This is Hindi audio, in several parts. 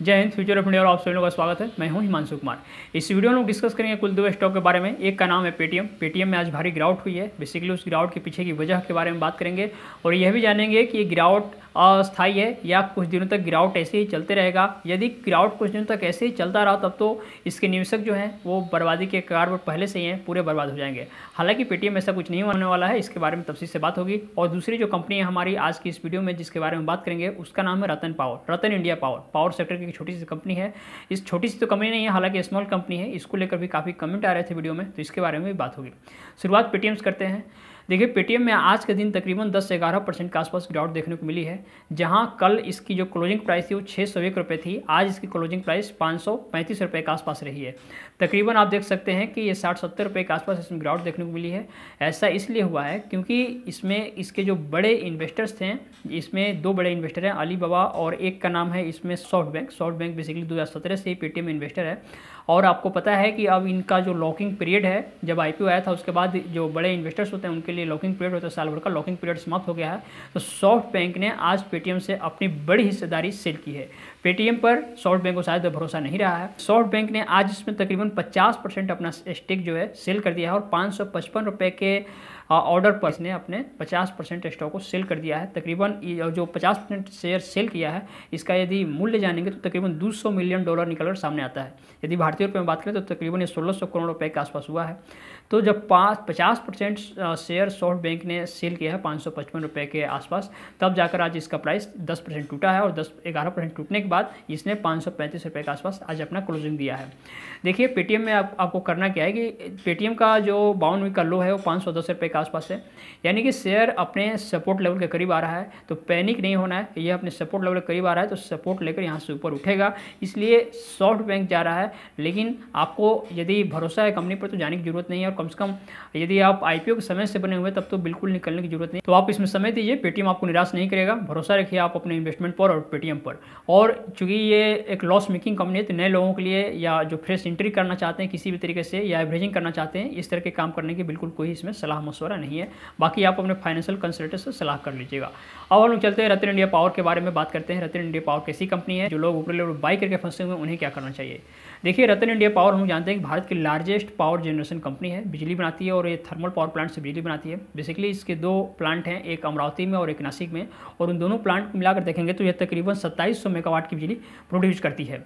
जय हिंद फ्यूचर ऑफ इंडिया और आप सभी लोगों का स्वागत है मैं हूं हिमांशु कुमार इस वीडियो में हम डिस्कस करेंगे कुल दो स्टॉक के बारे में एक का नाम है पेटीएम पेटीएम में आज भारी गिरावट हुई है बेसिकली उस गिरावट के पीछे की वजह के बारे में बात करेंगे और यह भी जानेंगे कि ये गिरावट अस्थायी है या कुछ दिनों तक गिरावट ऐसे ही चलते रहेगा यदि गिरावट कुछ दिनों तक ऐसे ही चलता रहा तब तो इसके निवेशक जो हैं वो बर्बादी के कगार पर पहले से ही हैं पूरे बर्बाद हो जाएंगे हालांकि पेटीएम ऐसा कुछ नहीं होने वाला है इसके बारे में तफसील से बात होगी और दूसरी जो कंपनी है हमारी आज की इस वीडियो में जिसके बारे में बात करेंगे उसका नाम है Ratan power Ratan India power power sector की छोटी सी कंपनी है इस छोटी सी तो कंपनी नहीं है हालांकि स्मॉल कंपनी है इसको लेकर भी काफ़ी कमेंट आ रहे थे वीडियो में तो इसके बारे में भी बात होगी शुरुआत पेटीएम्स करते हैं देखिए पेटीएम में आज के दिन तकरीबन दस से ग्यारह परसेंट के आसपास गिरावट देखने को मिली है जहां कल इसकी जो क्लोजिंग प्राइस थी वो छः सौ एक रुपये थी आज इसकी क्लोजिंग प्राइस पाँच सौ पैंतीस रुपये के आसपास रही है तकरीबन आप देख सकते हैं कि ये साठ सत्तर रुपये के आसपास इसमें गिरावट देखने को मिली है ऐसा इसलिए हुआ है क्योंकि इसमें इसके जो बड़े इन्वेस्टर्स थे इसमें दो बड़े इन्वेस्टर हैं अली बाबा और एक का नाम है इसमें soft bank soft bank basically दो से ही पेटीएम इन्वेस्टर है और आपको पता है कि अब इनका जो लॉकिंग पीरियड है जब आई आया था उसके बाद जो बड़े इन्वेस्टर्स होते हैं उनके लिए लॉकिंग पीरियड होता है साल भर का लॉकिंग पीरियड समाप्त हो गया है तो सॉफ्ट बैंक ने आज पेटीएम से अपनी बड़ी हिस्सेदारी सेल की है पेटीएम पर सॉफ्ट बैंक को शायद भरोसा नहीं रहा है सॉफ्ट बैंक ने आज इसमें तकरीबन 50 परसेंट अपना स्टेक जो है सेल कर दिया है और पाँच रुपए के ऑर्डर पर इसने अपने 50 परसेंट स्टॉक को सेल कर दिया है तकरीबन जो 50 परसेंट शेयर सेल किया है इसका यदि मूल्य जानेंगे तो तकरीबन 200 मिलियन डॉलर निकलकर सामने आता है यदि भारतीय रुपये में बात करें तो तकरीबन ये सौ करोड़ रुपए के आसपास हुआ है तो जब पाँच पचास परसेंट शेयर सॉफ्ट बैंक ने सेल किया है पाँच रुपए के आसपास तब जाकर आज इसका प्राइस दस टूटा है और दस ग्यारह टूटने के बाद बाद इसने पाँच सौ के आसपास आज अपना क्लोजिंग दिया है देखिए पेटीएम में आप, आपको करना क्या है कि पेटीएम का जो बाउंड वी का लो है वो पाँच सौ दस रुपये के आसपास है यानी कि शेयर अपने सपोर्ट लेवल के करीब आ रहा है तो पैनिक नहीं होना है ये अपने सपोर्ट लेवल के करीब आ रहा है तो सपोर्ट लेकर यहाँ से ऊपर उठेगा इसलिए सॉफ्ट बैंक जा रहा है लेकिन आपको यदि भरोसा है कंपनी पर तो जाने की जरूरत नहीं है और कम से कम यदि आप आई के समय से बने हुए तब तो बिल्कुल निकलने की जरूरत नहीं तो आप इसमें समय दीजिए पेटीएम आपको निराश नहीं करेगा भरोसा रखिए आप अपने इन्वेस्टमेंट पर और पेटीएम पर और चूँकि ये एक लॉस मेकिंग कंपनी है तो नए लोगों के लिए या जो फ्रेश इंट्री करना चाहते हैं किसी भी तरीके से या एवरेजिंग करना चाहते हैं इस तरह के काम करने की बिल्कुल कोई इसमें सलाह मशवरा नहीं है बाकी आप अपने फाइनेंशियल कंसल्टेंट से सलाह कर लीजिएगा अब हम लोग चलते हैं रतन इंडिया पावर के बारे में बात करते हैं रतन इंडिया पावर कैसी कंपनी है जो लोग ऊपर लेवल बाई करके फंसे हुए उन्हें क्या करना चाहिए देखिए रतन इंडिया पावर हम जानते हैं कि भारत की लार्जेस्ट पावर जनरेशन कंपनी है बिजली बनाती है और ये थर्मल पावर प्लांट से बिजली बनाती है बेसिकली इसके दो प्लांट हैं एक अमरावती में और एक नासिक में और उन दोनों प्लांट को मिलाकर देखेंगे तो यह तकरीबन सत्ताईस मेगावाट की बिजली प्रोड्यूस करती है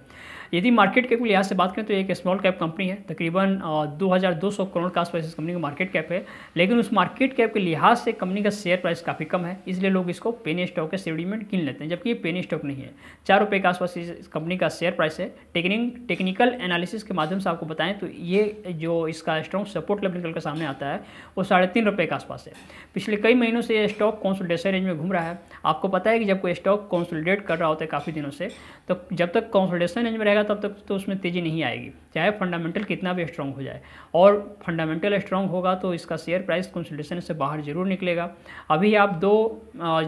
यदि मार्केट कैप के लिहाज से बात करें तो एक स्मॉल कैप कंपनी है तकरीबन दो करोड़ के आसपास इस कंपनी का मार्केट कैप है लेकिन उस मार्केट कैप के लिहाज से कंपनी का शेयर प्राइस काफ़ी कम है इसलिए लोग इसको पेनी स्टॉक के श्रेणी में गिन लेते हैं जबकि ये पेनी स्टॉक नहीं है चार रुपये के आसपास इस कंपनी का शेयर प्राइस है टेक्निक टेक्निकल टेक्निकल एनालिसिस के माध्यम से आपको बताएं तो ये जो इसका स्ट्रॉन्ग सपोर्ट लेवल निकल कर सामने आता है वो साढ़े तीन रुपये के आसपास है पिछले कई महीनों से ये स्टॉक कॉन्सोलिडेशन रेंज में घूम रहा है आपको पता है कि जब कोई स्टॉक कॉन्सोलिडेट कर रहा होता है काफ़ी दिनों से तो जब तक कॉन्सोलिडेशन रेंज में रहेगा तब तक तो उसमें तेज़ी नहीं आएगी चाहे फंडामेंटल कितना भी स्ट्रॉन्ग हो जाए और फंडामेंटल स्ट्रॉन्ग होगा तो इसका शेयर प्राइस कॉन्सोलिडेशन से बाहर जरूर निकलेगा अभी आप दो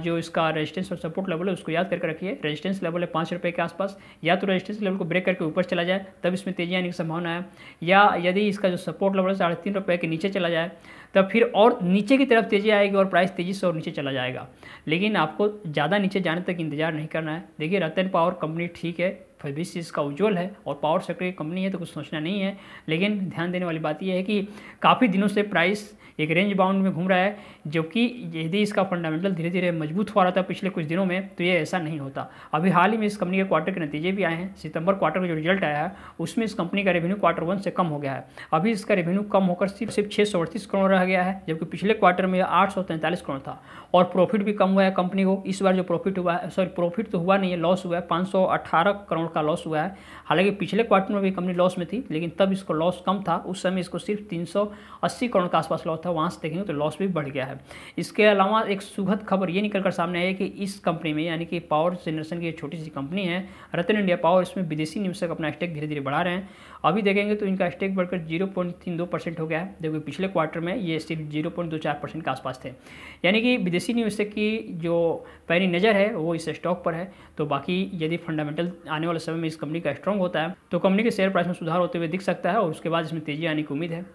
जो इसका रेजिस्टेंस और सपोर्ट लेवल है उसको याद करके रखिए रेजिस्टेंस लेवल है पाँच रुपये के आसपास या तो रेजिस्टेंस लेवल को ब्रेक करके ऊपर चला जाए तब तब इसमें तेजी आने की संभावना है या यदि इसका जो सपोर्ट लेवल है साढ़े तीन रुपये के नीचे चला जाए तब फिर और नीचे की तरफ तेजी आएगी और प्राइस तेज़ी से और नीचे चला जाएगा लेकिन आपको ज़्यादा नीचे जाने तक इंतजार नहीं करना है देखिए रतन पावर कंपनी ठीक है भविष्य इसका उज्जवल है और पावर सेक्टर की कंपनी है तो कुछ सोचना नहीं है लेकिन ध्यान देने वाली बात यह है कि काफ़ी दिनों से प्राइस एक रेंज बाउंड में घूम रहा है जो कि यदि इसका फंडामेंटल धीरे धीरे मजबूत हो रहा था पिछले कुछ दिनों में तो ये ऐसा नहीं होता अभी हाल ही में इस कंपनी के क्वार्टर के नतीजे भी आए हैं सितंबर क्वार्टर का जो रिजल्ट आया है उसमें इस कंपनी का रेवेन्यू क्वार्टर वन से कम हो गया है अभी इसका रेवेन्यू कम होकर सिर्फ सिर्फ छः सौ अड़तीस करोड़ रह गया है जबकि पिछले क्वार्टर में आठ सौ तैंतालीस करोड़ था और प्रॉफिट भी कम हुआ है कंपनी को इस बार जो प्रॉफिट हुआ है सॉरी प्रॉफिट तो हुआ नहीं है लॉस हुआ है पाँच सौ अट्ठारह करोड़ का लॉस हुआ है हालांकि पिछले क्वार्टर में भी कंपनी लॉस में थी लेकिन तब इसको लॉस कम था उस समय इसको सिर्फ 380 करोड़ के आसपास लॉस था वहाँ से देखेंगे तो लॉस भी बढ़ गया है इसके अलावा एक सुखद खबर ये निकल कर सामने आई कि इस कंपनी में यानी कि पावर जनरेशन की छोटी सी कंपनी है रतन इंडिया पावर इसमें विदेशी निवेशक अपना स्टेक धीरे धीरे बढ़ा रहे हैं अभी देखेंगे तो इनका स्टेक बढ़कर जीरो हो गया है जबकि पिछले क्वार्टर में ये सिर्फ जीरो के आसपास थे यानी कि विदेशी निवेशक की जो पैनी नज़र है वो इस स्टॉक पर है तो बाकी यदि फंडामेंटल आने वाले समय में इस कंपनी का स्ट्रॉन्ग होता है तो कंपनी के शेयर प्राइस में सुधार होते हुए दिख सकता है और उसके बाद इसमें तेजी आने की उम्मीद है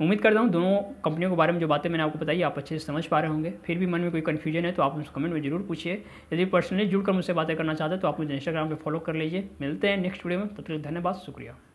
उम्मीद करता हूँ दोनों कंपनियों के बारे में जो बातें मैंने आपको बताई आप अच्छे से समझ पा रहे होंगे फिर भी मन में कोई कन्फ्यूजन है तो आप मुझसे कमेंट में जरूर पूछिए यदि पर्सनली जुड़कर मुझसे बातें करना चाहते हैं तो आप मुझे इंस्टाग्राम पर फॉलो कर लीजिए मिलते हैं नेक्स्ट वीडियो में तो धन्यवाद शुक्रिया